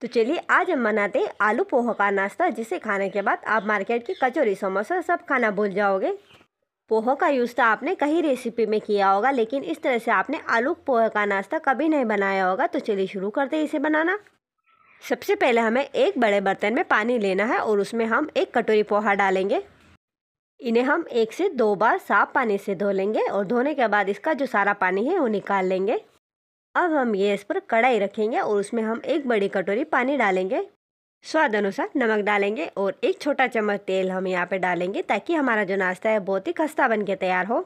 तो चलिए आज हम बनाते हैं आलू पोहा का नाश्ता जिसे खाने के बाद आप मार्केट की कचौरी समोसा सब खाना भूल जाओगे पोहा का यूज़ तो आपने कहीं रेसिपी में किया होगा लेकिन इस तरह से आपने आलू पोहा का नाश्ता कभी नहीं बनाया होगा तो चलिए शुरू करते हैं इसे बनाना सबसे पहले हमें एक बड़े बर्तन में पानी लेना है और उसमें हम एक कटोरी पोहा डालेंगे इन्हें हम एक से दो बार साफ पानी से धो लेंगे और धोने के बाद इसका जो सारा पानी है वो निकाल लेंगे अब हम गैस पर कढ़ाई रखेंगे और उसमें हम एक बड़ी कटोरी पानी डालेंगे स्वाद अनुसार नमक डालेंगे और एक छोटा चम्मच तेल हम यहाँ पे डालेंगे ताकि हमारा जो नाश्ता है बहुत ही खस्ता बन के तैयार हो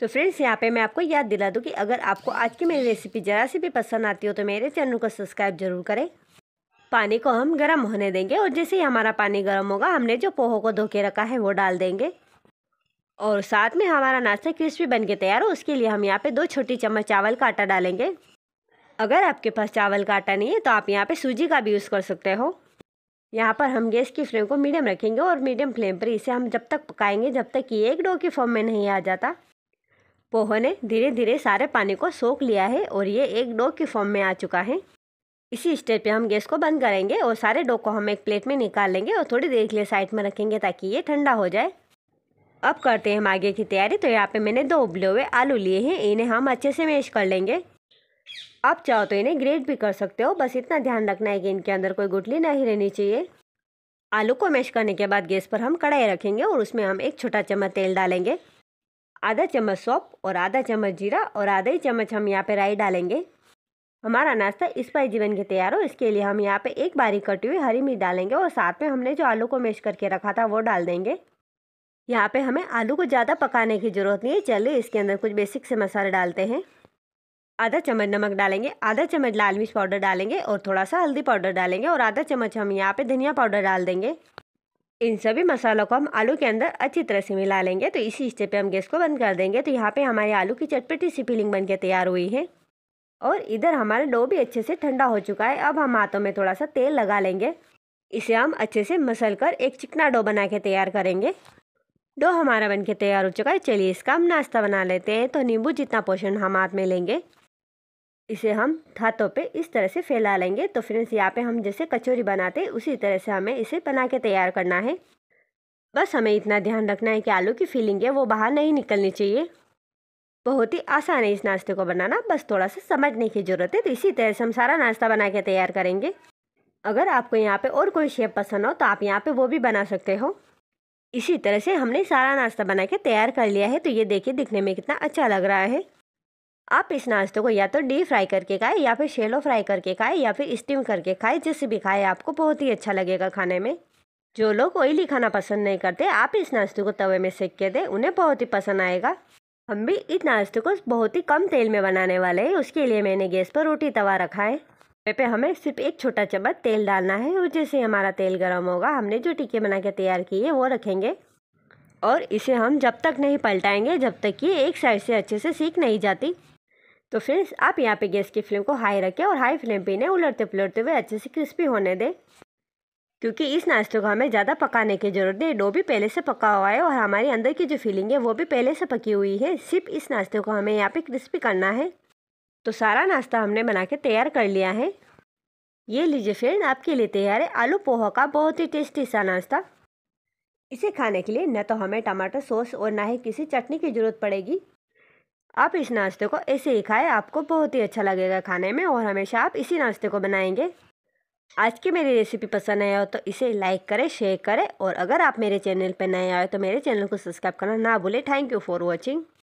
तो फ्रेंड्स यहाँ पे मैं आपको याद दिला दूँ कि अगर आपको आज की मेरी रेसिपी ज़रा सी भी पसंद आती हो तो मेरे चैनल को सब्सक्राइब जरूर करें पानी को हम गर्म होने देंगे और जैसे ही हमारा पानी गर्म होगा हमने जो पोहों को धो के रखा है वो डाल देंगे और साथ में हमारा नाश्ता क्रिस्पी बन के तैयार हो उसके लिए हम यहाँ पे दो छोटी चम्मच चावल का आटा डालेंगे अगर आपके पास चावल का आटा नहीं है तो आप यहाँ पे सूजी का भी यूज़ कर सकते हो यहाँ पर हम गैस की फ्लेम को मीडियम रखेंगे और मीडियम फ्लेम पर इसे हम जब तक पकाएंगे जब तक कि एक डो के फॉर्म में नहीं आ जाता पोहो ने धीरे धीरे सारे पानी को सोख लिया है और ये एक डो के फॉर्म में आ चुका है इसी स्टेज पे हम गैस को बंद करेंगे और सारे डो को हम एक प्लेट में निकाल लेंगे और थोड़ी देर के लिए साइड में रखेंगे ताकि ये ठंडा हो जाए अब करते हैं हम आगे की तैयारी तो यहाँ पे मैंने दो उबले हुए आलू लिए हैं इन्हें हम अच्छे से मैश कर लेंगे आप चाहो तो इन्हें ग्रेट भी कर सकते हो बस इतना ध्यान रखना है कि इनके अंदर कोई गुटली नहीं रहनी चाहिए आलू को मैश करने के बाद गैस पर हम कढ़ाई रखेंगे और उसमें हम एक छोटा चम्मच तेल डालेंगे आधा चम्मच सौंप और आधा चम्मच जीरा और आधा ही चम्मच हम यहाँ पे राई डालेंगे हमारा नाश्ता इस पर जीवन के तैयार हो इसके लिए हम यहाँ पे एक बारीक कटी हुई हरी मिर्च डालेंगे और साथ में हमने जो आलू को मैश करके रखा था वो डाल देंगे यहाँ पे हमें आलू को ज़्यादा पकाने की ज़रूरत नहीं है चलिए इसके अंदर कुछ बेसिक से मसाले डालते हैं आधा चम्मच नमक डालेंगे आधा चम्मच लाल मिर्च पाउडर डालेंगे और थोड़ा सा हल्दी पाउडर डालेंगे और आधा चम्मच हम यहाँ पे धनिया पाउडर डाल देंगे इन सभी मसालों को हम आलू के अंदर अच्छी तरह से मिला लेंगे तो इसी स्टेप पर हम गैस को बंद कर देंगे तो यहाँ पर हमारे आलू की चटपटी सी फीलिंग बन के तैयार हुई है और इधर हमारा डो भी अच्छे से ठंडा हो चुका है अब हम हाथों में थोड़ा सा तेल लगा लेंगे इसे हम अच्छे से मसल कर एक चिकना डो बना के तैयार करेंगे डो हमारा बन के तैयार हो चुका है चलिए इसका हम नाश्ता बना लेते हैं तो नींबू जितना पोषण हम हाथ में लेंगे इसे हम हाथों पे इस तरह से फैला लेंगे तो फ्रेंड्स यहाँ पे हम जैसे कचौरी बनाते हैं उसी तरह से हमें इसे बना के तैयार करना है बस हमें इतना ध्यान रखना है कि आलू की फीलिंग है वो बाहर नहीं निकलनी चाहिए बहुत ही आसान है इस नाश्ते को बनाना बस थोड़ा सा समझने की ज़रूरत है तो इसी तरह से हम सारा नाश्ता बना के तैयार करेंगे अगर आपको यहाँ पे और कोई शेप पसंद हो तो आप यहाँ पे वो भी बना सकते हो इसी तरह से हमने सारा नाश्ता बना के तैयार कर लिया है तो ये देखिए दिखने में कितना अच्छा लग रहा है आप इस नाश्ते को या तो डीप फ्राई करके खाएं या फिर शेलो फ्राई करके खाएं या फिर स्टीम करके खाएं जिससे भी खाएं आपको बहुत ही अच्छा लगेगा खाने में जो लोग ऑयली खाना पसंद नहीं करते आप इस नाश्ते को तवे में सेक के दें उन्हें बहुत ही पसंद आएगा हम भी इस नाश्ते को बहुत ही कम तेल में बनाने वाले हैं उसके लिए मैंने गैस पर रोटी तवा रखा है पे हमें सिर्फ एक छोटा चम्मच तेल डालना है और जैसे हमारा तेल गर्म होगा हमने जो टिक्के बना के तैयार किए वो रखेंगे और इसे हम जब तक नहीं पलटाएंगे जब तक कि एक साइड से अच्छे से सीख नहीं जाती तो फ्रेंड्स आप यहाँ पे गैस की फ्लेम को हाई रखें और हाई फ्लेम पे इन्हें उलटते पुलटते हुए अच्छे से क्रिस्पी होने दें क्योंकि इस नाश्ते को हमें ज़्यादा पकाने की ज़रूरत नहीं डो भी पहले से पका हुआ है और हमारे अंदर की जो फीलिंग है वो भी पहले से पकी हुई है सिर्फ इस नाश्ते को हमें यहाँ पे क्रिस्पी करना है तो सारा नाश्ता हमने बना के तैयार कर लिया है ये लीजिए फ्रेंड आपके लिए तैयार है आलू पोहा का बहुत ही टेस्टी सा नाश्ता इसे खाने के लिए न तो हमें टमाटर सॉस और ना ही किसी चटनी की ज़रूरत पड़ेगी आप इस नाश्ते को ऐसे ही खाएं आपको बहुत ही अच्छा लगेगा खाने में और हमेशा आप इसी नाश्ते को बनाएंगे आज की मेरी रेसिपी पसंद आया हो तो इसे लाइक करें शेयर करें और अगर आप मेरे चैनल पर नए आए तो मेरे चैनल को सब्सक्राइब करना ना भूलें थैंक यू फॉर वॉचिंग